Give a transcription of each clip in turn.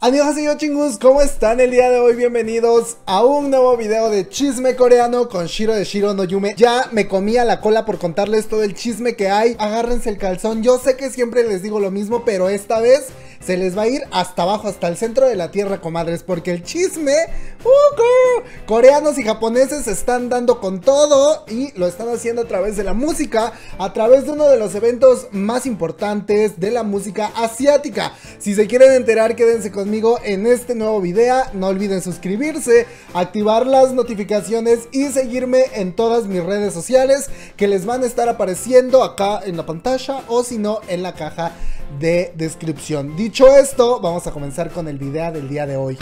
Amigos yo chingus, ¿cómo están el día de hoy? Bienvenidos a un nuevo video de chisme coreano con Shiro de Shiro no Yume Ya me comía la cola por contarles todo el chisme que hay Agárrense el calzón, yo sé que siempre les digo lo mismo, pero esta vez se les va a ir hasta abajo, hasta el centro de la tierra, comadres. Porque el chisme, uh, coreanos y japoneses están dando con todo y lo están haciendo a través de la música, a través de uno de los eventos más importantes de la música asiática. Si se quieren enterar, quédense conmigo en este nuevo video. No olviden suscribirse, activar las notificaciones y seguirme en todas mis redes sociales que les van a estar apareciendo acá en la pantalla o si no en la caja de descripción. Dicho esto, vamos a comenzar con el video del día de hoy.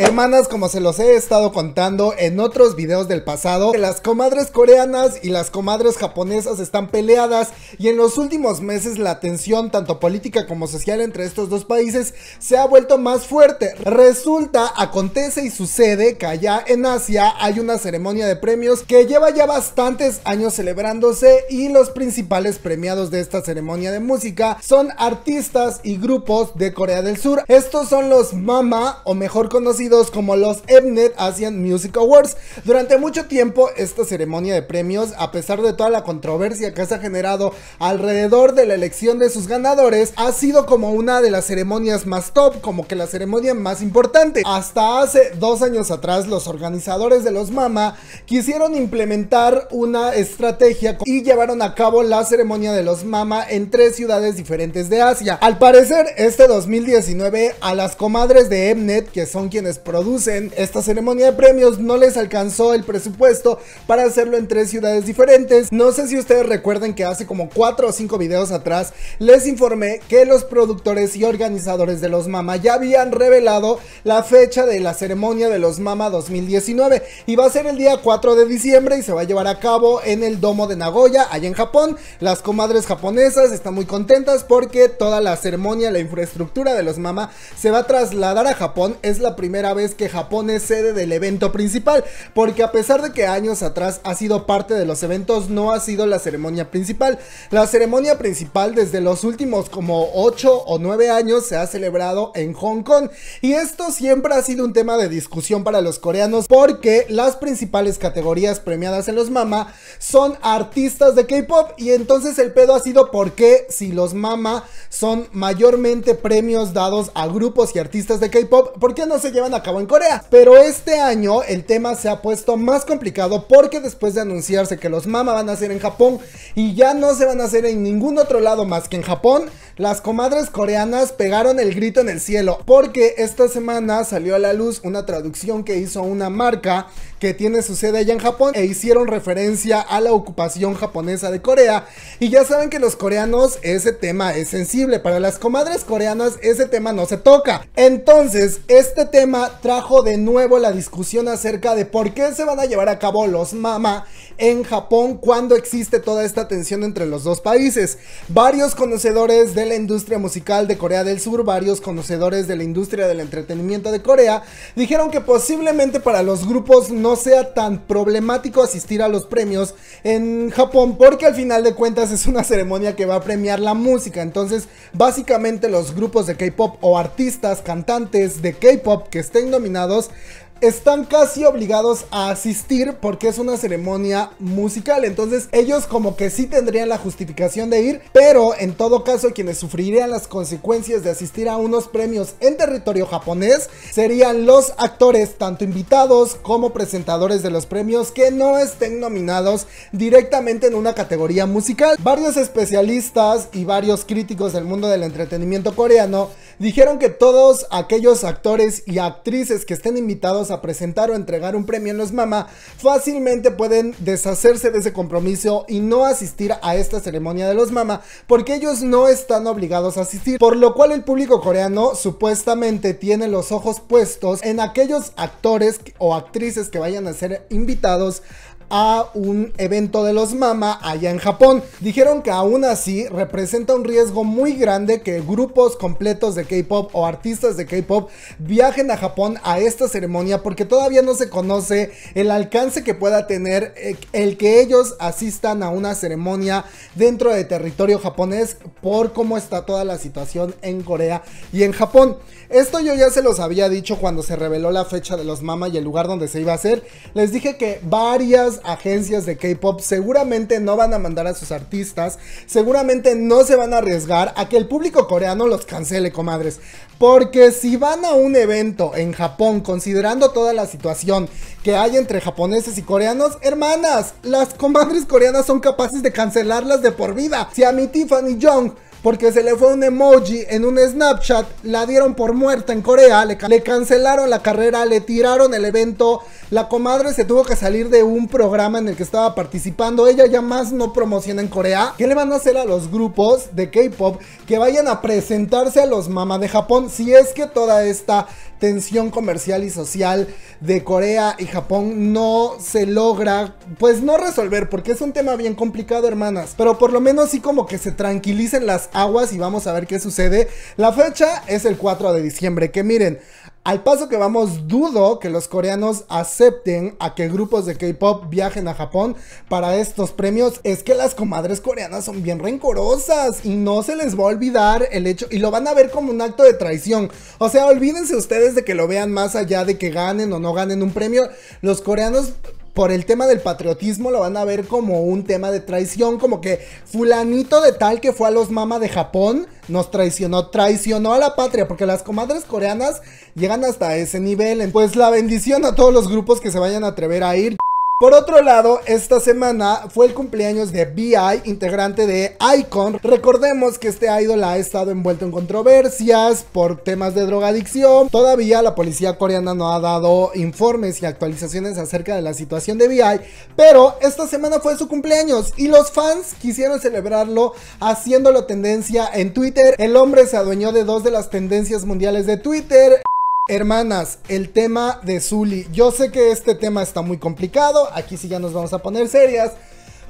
Hermanas, como se los he estado contando en otros videos del pasado, las comadres coreanas y las comadres japonesas están peleadas y en los últimos meses la tensión tanto política como social entre estos dos países se ha vuelto más fuerte. Resulta, acontece y sucede que allá en Asia hay una ceremonia de premios que lleva ya bastantes años celebrándose y los principales premiados de esta ceremonia de música son artistas y grupos de Corea del Sur. Estos son los MAMA o mejor conocidos como los Mnet Asian Music Awards. Durante mucho tiempo esta ceremonia de premios, a pesar de toda la controversia que se ha generado alrededor de la elección de sus ganadores, ha sido como una de las ceremonias más top, como que la ceremonia más importante. Hasta hace dos años atrás los organizadores de los Mama quisieron implementar una estrategia y llevaron a cabo la ceremonia de los Mama en tres ciudades diferentes de Asia. Al parecer, este 2019 a las comadres de Mnet, que son quienes producen esta ceremonia de premios, no les alcanzó el presupuesto para hacerlo en tres ciudades diferentes. No sé si ustedes recuerden que hace como 4 o 5 videos atrás les informé que los productores y organizadores de los Mama ya habían revelado la fecha de la ceremonia de los Mama 2019 y va a ser el día 4 de diciembre y se va a llevar a cabo en el Domo de Nagoya, allá en Japón. Las comadres japonesas están muy contentas porque toda la ceremonia, la infraestructura de los Mama se va a trasladar a Japón. Es la primera vez que Japón es sede del evento principal, porque a pesar de que años atrás ha sido parte de los eventos, no ha sido la ceremonia principal. La ceremonia principal desde los últimos como 8 o 9 años se ha celebrado en Hong Kong y esto siempre ha sido un tema de discusión para los coreanos porque las principales categorías premiadas en los mama son artistas de K-pop y entonces el pedo ha sido ¿por qué si los mama son mayormente premios dados a grupos y artistas de K-pop, ¿por qué no se llevan Acabó en Corea. Pero este año el tema se ha puesto más complicado porque después de anunciarse que los Mama van a ser en Japón y ya no se van a hacer en ningún otro lado más que en Japón, las comadres coreanas pegaron el grito en el cielo porque esta semana salió a la luz una traducción que hizo una marca que tiene su sede allá en Japón e hicieron referencia a la ocupación japonesa de Corea. Y ya saben que los coreanos ese tema es sensible, para las comadres coreanas ese tema no se toca. Entonces, este tema trajo de nuevo la discusión acerca de por qué se van a llevar a cabo los mama en Japón cuando existe toda esta tensión entre los dos países. Varios conocedores del la industria musical de Corea del Sur, varios conocedores de la industria del entretenimiento de Corea dijeron que posiblemente para los grupos no sea tan problemático asistir a los premios en Japón porque al final de cuentas es una ceremonia que va a premiar la música. Entonces, básicamente los grupos de K-Pop o artistas, cantantes de K-Pop que estén nominados están casi obligados a asistir porque es una ceremonia musical. Entonces ellos como que sí tendrían la justificación de ir, pero en todo caso quienes sufrirían las consecuencias de asistir a unos premios en territorio japonés serían los actores, tanto invitados como presentadores de los premios que no estén nominados directamente en una categoría musical. Varios especialistas y varios críticos del mundo del entretenimiento coreano dijeron que todos aquellos actores y actrices que estén invitados a presentar o entregar un premio en los Mama fácilmente pueden deshacerse de ese compromiso y no asistir a esta ceremonia de los Mama porque ellos no están obligados a asistir, por lo cual el público coreano supuestamente tiene los ojos puestos en aquellos actores o actrices que vayan a ser invitados a un evento de los Mama allá en Japón. Dijeron que aún así representa un riesgo muy grande que grupos completos de K-pop o artistas de K-pop viajen a Japón a esta ceremonia porque todavía no se conoce el alcance que pueda tener eh, el que ellos asistan a una ceremonia dentro de territorio japonés por cómo está toda la situación en Corea y en Japón. Esto yo ya se los había dicho cuando se reveló la fecha de los Mama y el lugar donde se iba a hacer. Les dije que varias agencias de K-Pop seguramente no van a mandar a sus artistas, seguramente no se van a arriesgar a que el público coreano los cancele, comadres. Porque si van a un evento en Japón, considerando toda la situación que hay entre japoneses y coreanos, hermanas, las comadres coreanas son capaces de cancelarlas de por vida. Si a mi Tiffany Young porque se le fue un emoji en un Snapchat, la dieron por muerta en Corea, le, cancelaron la carrera, le tiraron el evento, la comadre se tuvo que salir de un programa en el que estaba participando, ella ya más no promociona en Corea. ¿Qué le van a hacer a los grupos de K-Pop que vayan a presentarse a los mamás de Japón si es que toda esta tensión comercial y social de Corea y Japón no se logra, pues no resolver, porque es un tema bien complicado, hermanas, pero por lo menos sí como que se tranquilicen las aguas y vamos a ver qué sucede. La fecha es el 4 de diciembre, que miren, al paso que vamos, dudo que los coreanos acepten a que grupos de K-pop viajen a Japón para estos premios. Es que las comadres coreanas son bien rencorosas y no se les va a olvidar el hecho y lo van a ver como un acto de traición. O sea, olvídense ustedes de que lo vean más allá de que ganen o no ganen un premio. Los coreanos por el tema del patriotismo lo van a ver como un tema de traición, como que fulanito de tal que fue a los mamas de Japón nos traicionó, traicionó a la patria, porque las comadres coreanas llegan hasta ese nivel. Pues la bendición a todos los grupos que se vayan a atrever a ir. Por otro lado, esta semana fue el cumpleaños de BI, integrante de Icon. Recordemos que este idol ha estado envuelto en controversias por temas de drogadicción. Todavía la policía coreana no ha dado informes y actualizaciones acerca de la situación de BI, pero esta semana fue su cumpleaños y los fans quisieron celebrarlo haciéndolo tendencia en Twitter. El hombre se adueñó de dos de las tendencias mundiales de Twitter. Hermanas, el tema de Zully. Yo sé que este tema está muy complicado. Aquí sí ya nos vamos a poner serias.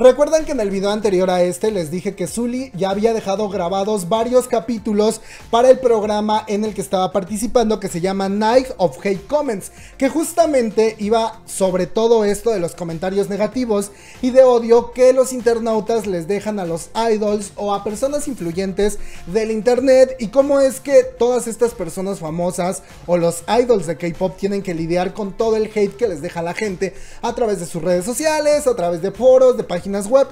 Recuerdan que en el video anterior a este les dije que Zully ya había dejado grabados varios capítulos para el programa en el que estaba participando que se llama Night of Hate Comments, que justamente iba sobre todo esto de los comentarios negativos y de odio que los internautas les dejan a los idols o a personas influyentes del internet y cómo es que todas estas personas famosas o los idols de K-pop tienen que lidiar con todo el hate que les deja la gente a través de sus redes sociales, a través de foros, de páginas web.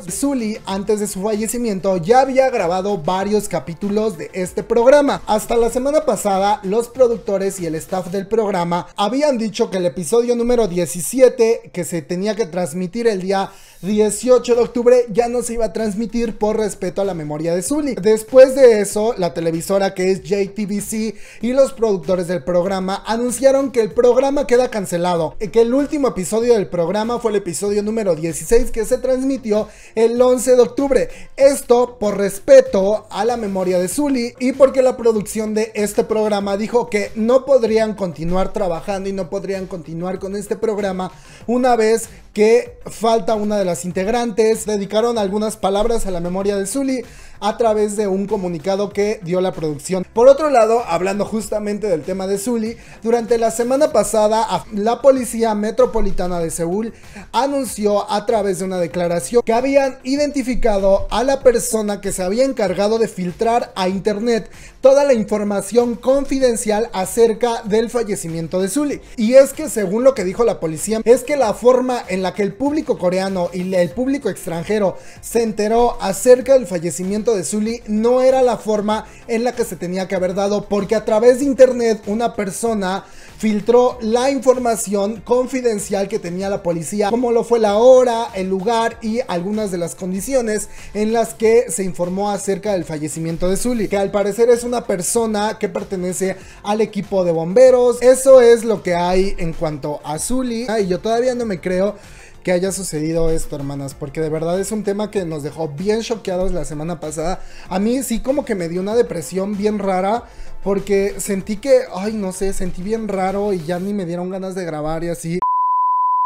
antes de su fallecimiento, ya había grabado varios capítulos de este programa. Hasta la semana pasada, los productores y el staff del programa habían dicho que el episodio número 17, que se tenía que transmitir el día 18 de octubre ya no se iba a transmitir por respeto a la memoria de Zully. Después de eso, la televisora que es JTBC y los productores del programa anunciaron que el programa queda cancelado, que el último episodio del programa fue el episodio número 16 que se transmitió el 11 de octubre. Esto por respeto a la memoria de Zully y porque la producción de este programa dijo que no podrían continuar trabajando y no podrían continuar con este programa una vez que falta una de las integrantes dedicaron algunas palabras a la memoria de Zully a través de un comunicado que dio la producción. Por otro lado, hablando justamente del tema de Zully, durante la semana pasada la Policía Metropolitana de Seúl anunció a través de una declaración que habían identificado a la persona que se había encargado de filtrar a internet toda la información confidencial acerca del fallecimiento de Zully Y es que según lo que dijo la policía, es que la forma en la que el público coreano y el público extranjero se enteró acerca del fallecimiento de Zully no era la forma en la que se tenía que haber dado porque a través de internet una persona filtró la información confidencial que tenía la policía, como lo fue la hora, el lugar y algunas de las condiciones en las que se informó acerca del fallecimiento de Zully, que al parecer es una persona que pertenece al equipo de bomberos. Eso es lo que hay en cuanto a Zully. Y yo todavía no me creo que haya sucedido esto, hermanas, porque de verdad es un tema que nos dejó bien choqueados la semana pasada. A mí sí como que me dio una depresión bien rara, porque sentí que, ay, no sé, sentí bien raro y ya ni me dieron ganas de grabar y así.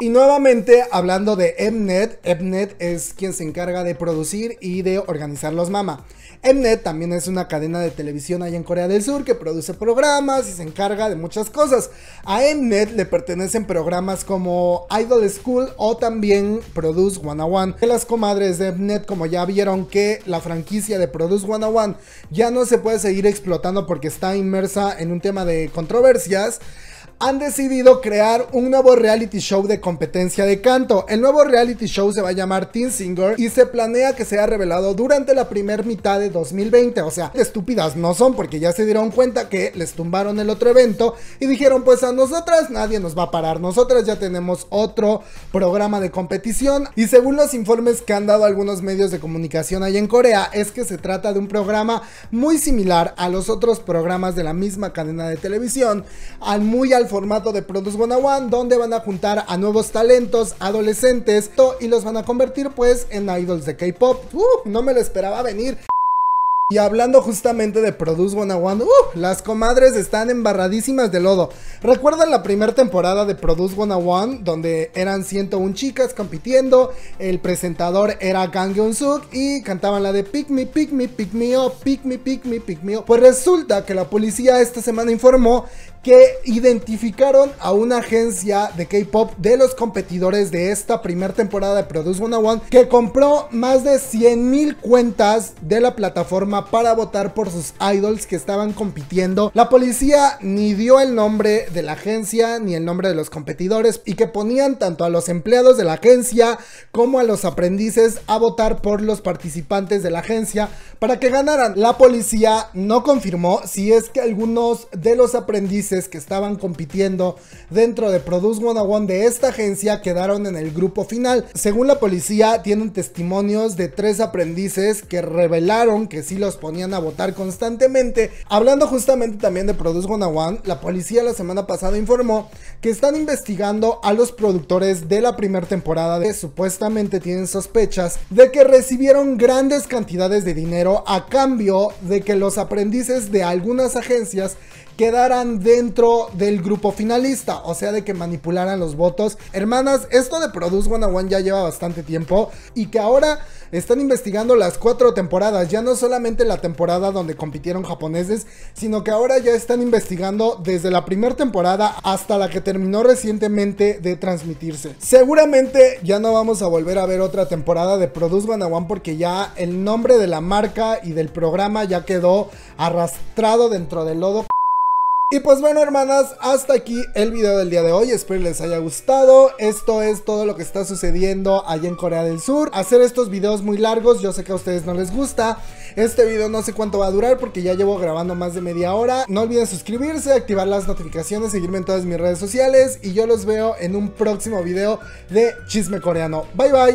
Y nuevamente, hablando de Mnet, Mnet es quien se encarga de producir y de organizar los MAMA. Mnet también es una cadena de televisión allá en Corea del Sur que produce programas y se encarga de muchas cosas. A Mnet le pertenecen programas como Idol School o también Produce 101. Las comadres de Mnet como ya vieron que la franquicia de Produce 101 ya no se puede seguir explotando porque está inmersa en un tema de controversias, han decidido crear un nuevo reality show de competencia de canto. El nuevo reality show se va a llamar Teen Singer y se planea que sea revelado durante la primera mitad de 2020. O sea, estúpidas no son porque ya se dieron cuenta que les tumbaron el otro evento y dijeron pues a nosotras nadie nos va a parar. Nosotras ya tenemos otro programa de competición y según los informes que han dado algunos medios de comunicación ahí en Corea es que se trata de un programa muy similar a los otros programas de la misma cadena de televisión, al muy alfabetizado, formato de Produce One, donde van a juntar a nuevos talentos adolescentes y los van a convertir pues en idols de K-pop. Uh, no me lo esperaba venir. Y hablando justamente de Produce 101, uh, las comadres están embarradísimas de lodo. ¿Recuerdan la primera temporada de Produce One, donde eran 101 chicas compitiendo? El presentador era Gang Eun-suk y cantaban la de Pick me, pick me, pick me up, pick me, pick me, pick me up. Pues resulta que la policía esta semana informó que identificaron a una agencia de K-pop de los competidores de esta primera temporada de Produce 101 que compró más de 100 mil cuentas de la plataforma para votar por sus idols que estaban compitiendo. La policía ni dio el nombre de la agencia ni el nombre de los competidores y que ponían tanto a los empleados de la agencia como a los aprendices a votar por los participantes de la agencia para que ganaran. La policía no confirmó si es que algunos de los aprendices que estaban compitiendo dentro de Produce 101 de esta agencia quedaron en el grupo final. Según la policía, tienen testimonios de tres aprendices que revelaron que sí los ponían a votar constantemente. Hablando justamente también de Produce 101, la policía la semana pasada informó que están investigando a los productores de la primera temporada de supuestamente tienen sospechas de que recibieron grandes cantidades de dinero a cambio de que los aprendices de algunas agencias quedaran dentro del grupo finalista, o sea, de que manipularan los votos. Hermanas, esto de Produce One ya lleva bastante tiempo y que ahora están investigando las cuatro temporadas, ya no solamente la temporada donde compitieron japoneses, sino que ahora ya están investigando desde la primera temporada hasta la que terminó recientemente de transmitirse. Seguramente ya no vamos a volver a ver otra temporada de Produce One porque ya el nombre de la marca y del programa ya quedó arrastrado dentro del lodo y pues bueno hermanas, hasta aquí el video del día de hoy, espero les haya gustado, esto es todo lo que está sucediendo allá en Corea del Sur, hacer estos videos muy largos, yo sé que a ustedes no les gusta, este video no sé cuánto va a durar porque ya llevo grabando más de media hora, no olviden suscribirse, activar las notificaciones, seguirme en todas mis redes sociales y yo los veo en un próximo video de Chisme Coreano, bye bye.